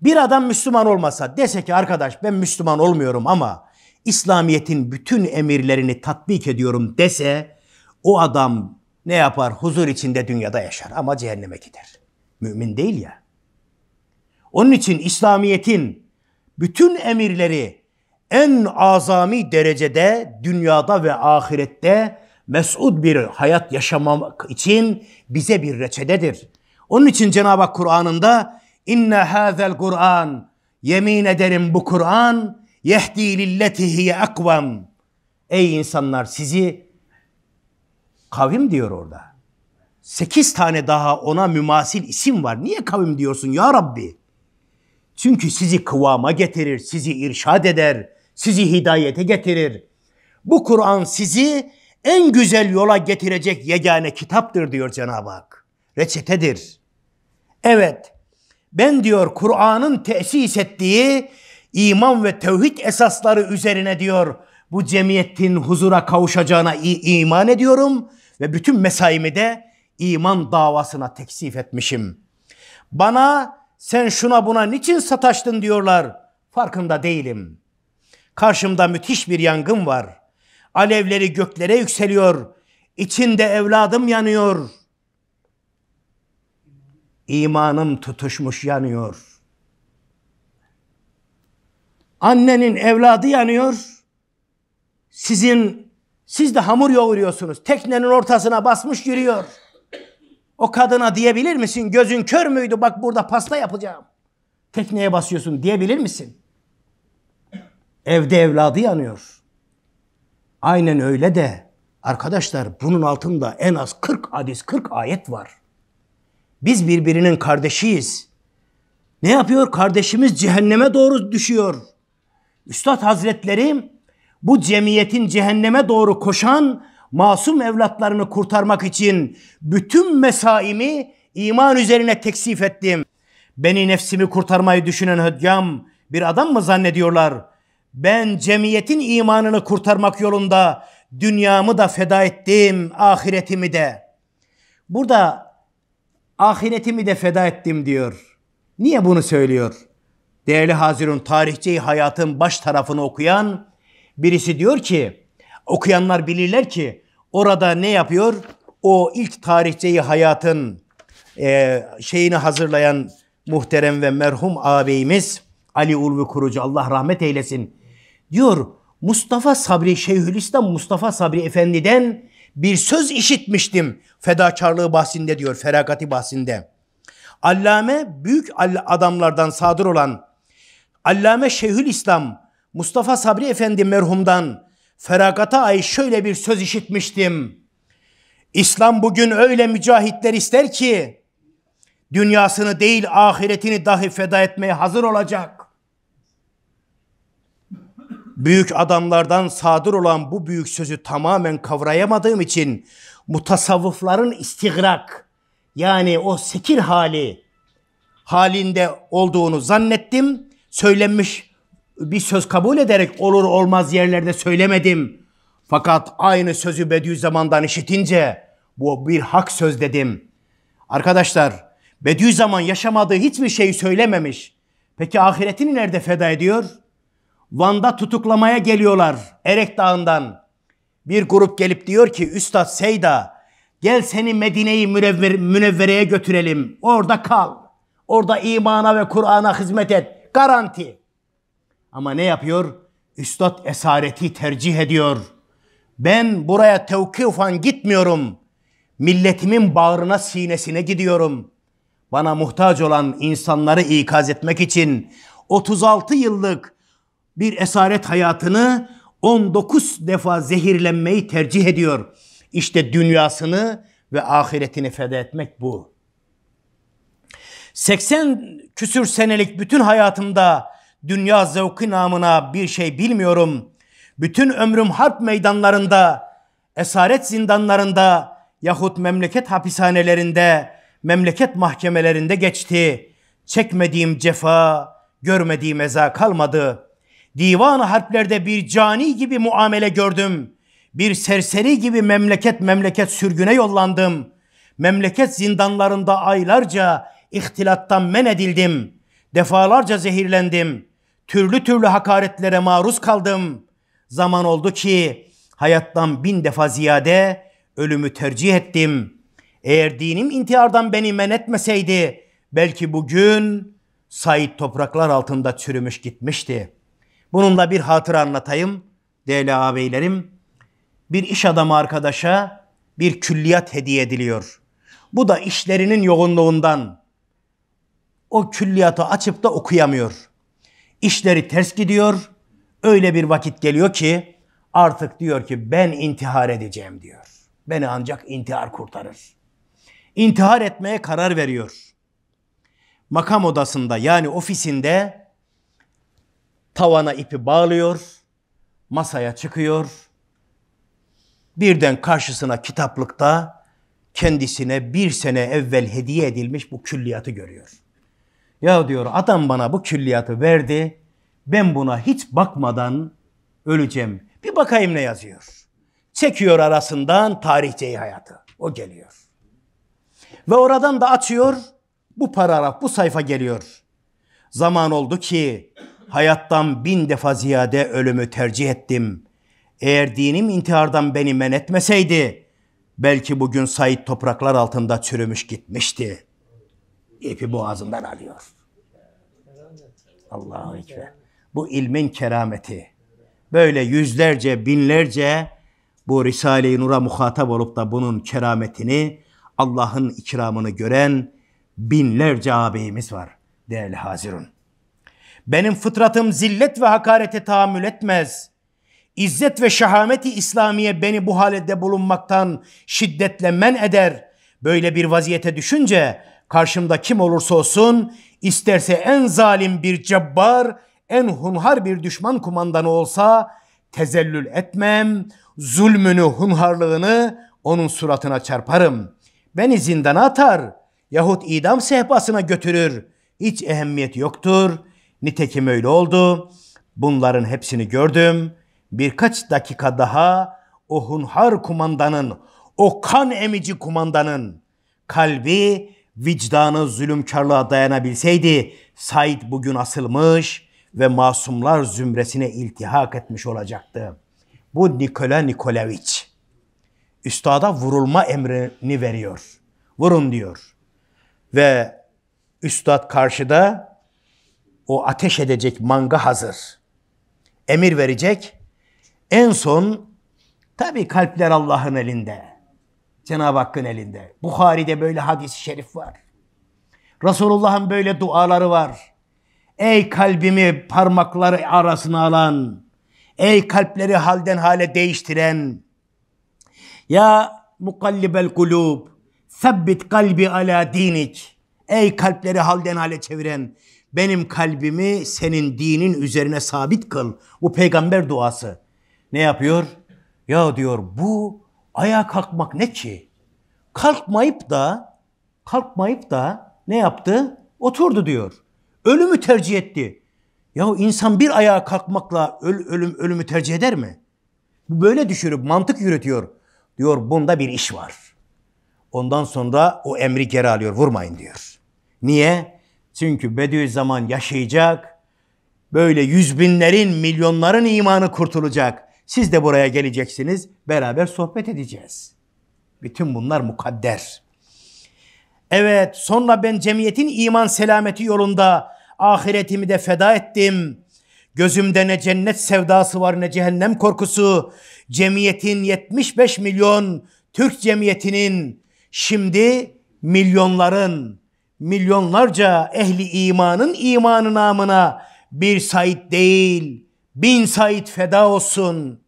Bir adam Müslüman olmasa dese ki arkadaş ben Müslüman olmuyorum ama İslamiyet'in bütün emirlerini tatbik ediyorum dese o adam ne yapar? Huzur içinde dünyada yaşar ama cehenneme gider. Mümin değil ya. Onun için İslamiyet'in bütün emirleri en azami derecede dünyada ve ahirette mesud bir hayat yaşamak için bize bir reçededir. Onun için Cenab-ı Hak Kur'an'ında inne hazel Kur'an yemin ederim bu Kur'an yehdi lilletihiye akvam. Ey insanlar sizi kavim diyor orada. Sekiz tane daha ona mümasil isim var. Niye kavim diyorsun ya Rabbi? Çünkü sizi kıvama getirir, sizi irşad eder, sizi hidayete getirir. Bu Kur'an sizi en güzel yola getirecek yegane kitaptır diyor Cenab-ı Hak. Reçetedir. Evet, ben diyor Kur'an'ın tesis ettiği iman ve tevhid esasları üzerine diyor bu cemiyetin huzura kavuşacağına iman ediyorum ve bütün mesaimi de iman davasına teksif etmişim. Bana sen şuna buna niçin sataştın diyorlar. Farkında değilim. Karşımda müthiş bir yangın var. Alevleri göklere yükseliyor. İçinde evladım yanıyor. İmanım tutuşmuş yanıyor. Annenin evladı yanıyor. Sizin siz de hamur yoğuruyorsunuz. Teknenin ortasına basmış yürüyor. O kadına diyebilir misin? Gözün kör müydü? Bak burada pasta yapacağım. Tekneye basıyorsun diyebilir misin? Evde evladı yanıyor. Aynen öyle de arkadaşlar bunun altında en az 40 hadis, 40 ayet var. Biz birbirinin kardeşiyiz. Ne yapıyor? Kardeşimiz cehenneme doğru düşüyor. Üstad Hazretleri bu cemiyetin cehenneme doğru koşan masum evlatlarını kurtarmak için bütün mesaimi iman üzerine teksif ettim. Beni nefsimi kurtarmayı düşünen höccam bir adam mı zannediyorlar? ben cemiyetin imanını kurtarmak yolunda dünyamı da feda ettim, ahiretimi de. Burada ahiretimi de feda ettim diyor. Niye bunu söylüyor? Değerli Hazirun tarihçeyi hayatın baş tarafını okuyan birisi diyor ki, okuyanlar bilirler ki orada ne yapıyor? O ilk tarihçeyi hayatın e, şeyini hazırlayan muhterem ve merhum ağabeyimiz Ali Ulvi Kurucu Allah rahmet eylesin. Diyor Mustafa Sabri Şeyhülislam Mustafa Sabri Efendi'den bir söz işitmiştim fedakarlığı bahsinde diyor feragati bahsinde. Allame büyük adamlardan sadır olan Allame Şeyhülislam Mustafa Sabri Efendi merhumdan feragata ait şöyle bir söz işitmiştim. İslam bugün öyle mücahitler ister ki dünyasını değil ahiretini dahi feda etmeye hazır olacak büyük adamlardan sadır olan bu büyük sözü tamamen kavrayamadığım için mutasavvıfların istigrak yani o sekir hali halinde olduğunu zannettim. Söylenmiş bir söz kabul ederek olur olmaz yerlerde söylemedim. Fakat aynı sözü Bediüzzaman'dan işitince bu bir hak söz dedim. Arkadaşlar Bediüzzaman yaşamadığı hiçbir şeyi söylememiş. Peki ahiretini nerede feda ediyor? Van'da tutuklamaya geliyorlar Erek Dağı'ndan. Bir grup gelip diyor ki Üstad Seyda gel seni Medine'yi münevver, münevvereye götürelim. Orada kal. Orada imana ve Kur'an'a hizmet et. Garanti. Ama ne yapıyor? Üstad esareti tercih ediyor. Ben buraya tevkifan gitmiyorum. Milletimin bağrına sinesine gidiyorum. Bana muhtaç olan insanları ikaz etmek için 36 yıllık bir esaret hayatını 19 defa zehirlenmeyi tercih ediyor. İşte dünyasını ve ahiretini feda etmek bu. 80 küsür senelik bütün hayatımda dünya zevki namına bir şey bilmiyorum. Bütün ömrüm harp meydanlarında, esaret zindanlarında yahut memleket hapishanelerinde, memleket mahkemelerinde geçti. Çekmediğim cefa, görmediğim eza kalmadı.'' Divan harplerde bir cani gibi muamele gördüm. Bir serseri gibi memleket memleket sürgüne yollandım. Memleket zindanlarında aylarca ihtilattan men edildim. Defalarca zehirlendim. Türlü türlü hakaretlere maruz kaldım. Zaman oldu ki hayattan bin defa ziyade ölümü tercih ettim. Eğer dinim intihardan beni men etmeseydi belki bugün Said topraklar altında çürümüş gitmişti.'' Bununla bir hatıra anlatayım değerli ağabeylerim. Bir iş adamı arkadaşa bir külliyat hediye ediliyor. Bu da işlerinin yoğunluğundan o külliyatı açıp da okuyamıyor. İşleri ters gidiyor. Öyle bir vakit geliyor ki artık diyor ki ben intihar edeceğim diyor. Beni ancak intihar kurtarır. İntihar etmeye karar veriyor. Makam odasında yani ofisinde Tavana ipi bağlıyor, masaya çıkıyor. Birden karşısına kitaplıkta kendisine bir sene evvel hediye edilmiş bu külliyatı görüyor. Ya diyor adam bana bu külliyatı verdi. Ben buna hiç bakmadan öleceğim. Bir bakayım ne yazıyor. Çekiyor arasından tarihçeyi hayatı. O geliyor. Ve oradan da açıyor. Bu paragraf, bu sayfa geliyor. Zaman oldu ki Hayattan bin defa ziyade ölümü tercih ettim. Eğer dinim intihardan beni men etmeseydi, belki bugün Said topraklar altında çürümüş gitmişti. İpi boğazından alıyor. Allahu Ekber. Bu ilmin kerameti. Böyle yüzlerce, binlerce bu Risale-i Nur'a muhatap olup da bunun kerametini, Allah'ın ikramını gören binlerce ağabeyimiz var değerli Hazirun. Benim fıtratım zillet ve hakarete tahammül etmez. İzzet ve şahameti İslamiye beni bu halede bulunmaktan şiddetle men eder. Böyle bir vaziyete düşünce karşımda kim olursa olsun isterse en zalim bir cebbar, en hunhar bir düşman kumandanı olsa tezellül etmem, zulmünü, hunharlığını onun suratına çarparım. Beni zindana atar yahut idam sehpasına götürür. Hiç ehemmiyet yoktur. Nitekim öyle oldu. Bunların hepsini gördüm. Birkaç dakika daha o hunhar kumandanın, o kan emici kumandanın kalbi vicdanı zulümkarlığa dayanabilseydi Said bugün asılmış ve masumlar zümresine iltihak etmiş olacaktı. Bu Nikola Nikolaviç. Üstada vurulma emrini veriyor. Vurun diyor. Ve üstad karşıda o ateş edecek manga hazır. Emir verecek. En son tabi kalpler Allah'ın elinde. Cenab-ı Hakk'ın elinde. Bukhari'de böyle hadis-i şerif var. Resulullah'ın böyle duaları var. Ey kalbimi parmakları arasına alan, ey kalpleri halden hale değiştiren, ya mukallibel kulub, sabbit kalbi ala dinik, ey kalpleri halden hale çeviren, benim kalbimi senin dinin üzerine sabit kıl. Bu peygamber duası. Ne yapıyor? Ya diyor bu ayağa kalkmak ne ki? Kalkmayıp da kalkmayıp da ne yaptı? Oturdu diyor. Ölümü tercih etti. Ya insan bir ayağa kalkmakla öl, ölüm ölümü tercih eder mi? Bu Böyle düşürüp mantık yürütüyor. Diyor bunda bir iş var. Ondan sonra o emri geri alıyor. Vurmayın diyor. Niye? Çünkü Bediüzzaman yaşayacak. Böyle yüz binlerin, milyonların imanı kurtulacak. Siz de buraya geleceksiniz. Beraber sohbet edeceğiz. Bütün bunlar mukadder. Evet sonra ben cemiyetin iman selameti yolunda ahiretimi de feda ettim. Gözümde ne cennet sevdası var ne cehennem korkusu. Cemiyetin 75 milyon Türk cemiyetinin şimdi milyonların milyonlarca ehli imanın imanı namına bir Said değil, bin Said feda olsun.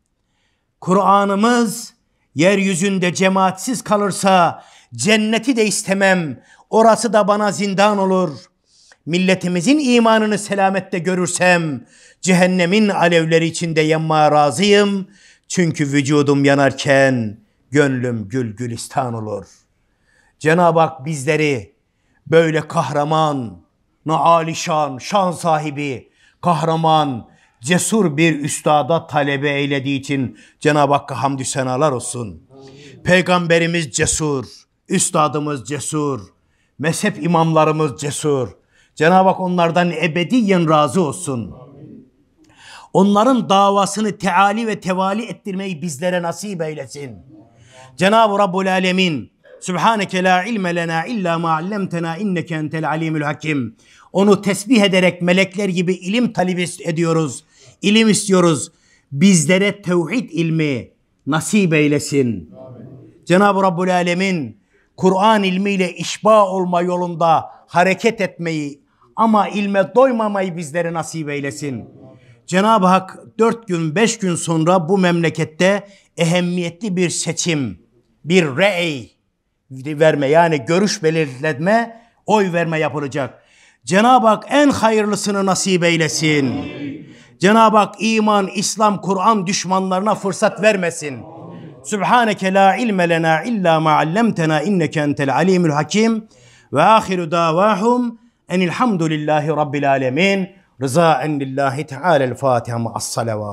Kur'an'ımız yeryüzünde cemaatsiz kalırsa cenneti de istemem. Orası da bana zindan olur. Milletimizin imanını selamette görürsem cehennemin alevleri içinde yanmaya razıyım. Çünkü vücudum yanarken gönlüm gül gülistan olur. Cenab-ı Hak bizleri böyle kahraman, naalişan, şan sahibi, kahraman, cesur bir üstada talebe eylediği için Cenab-ı Hakk'a hamdü senalar olsun. Peygamberimiz cesur, üstadımız cesur, mezhep imamlarımız cesur. Cenab-ı Hak onlardan ebediyen razı olsun. Onların davasını teali ve tevali ettirmeyi bizlere nasip eylesin. Cenab-ı Rabbul Alemin Sübhaneke la ilme lena illa ma allemtena inneke entel alimül hakim. Onu tesbih ederek melekler gibi ilim talebi ediyoruz. İlim istiyoruz. Bizlere tevhid ilmi nasip eylesin. Cenab-ı Rabbül Alemin Kur'an ilmiyle işba olma yolunda hareket etmeyi ama ilme doymamayı bizlere nasip eylesin. Cenab-ı Hak dört gün beş gün sonra bu memlekette ehemmiyetli bir seçim, bir re'ey, verme yani görüş belirletme, oy verme yapılacak. Cenab-ı Hak en hayırlısını nasip eylesin. Cenab-ı Hak iman, İslam, Kur'an düşmanlarına fırsat vermesin. Subhaneke la ilme lena illa ma allamtena inneke entel alimul hakim ve ahiru davahum enilhamdülillahi rabbil alemin. Rızaen lillahi teala el Fatiha ma'as salavat.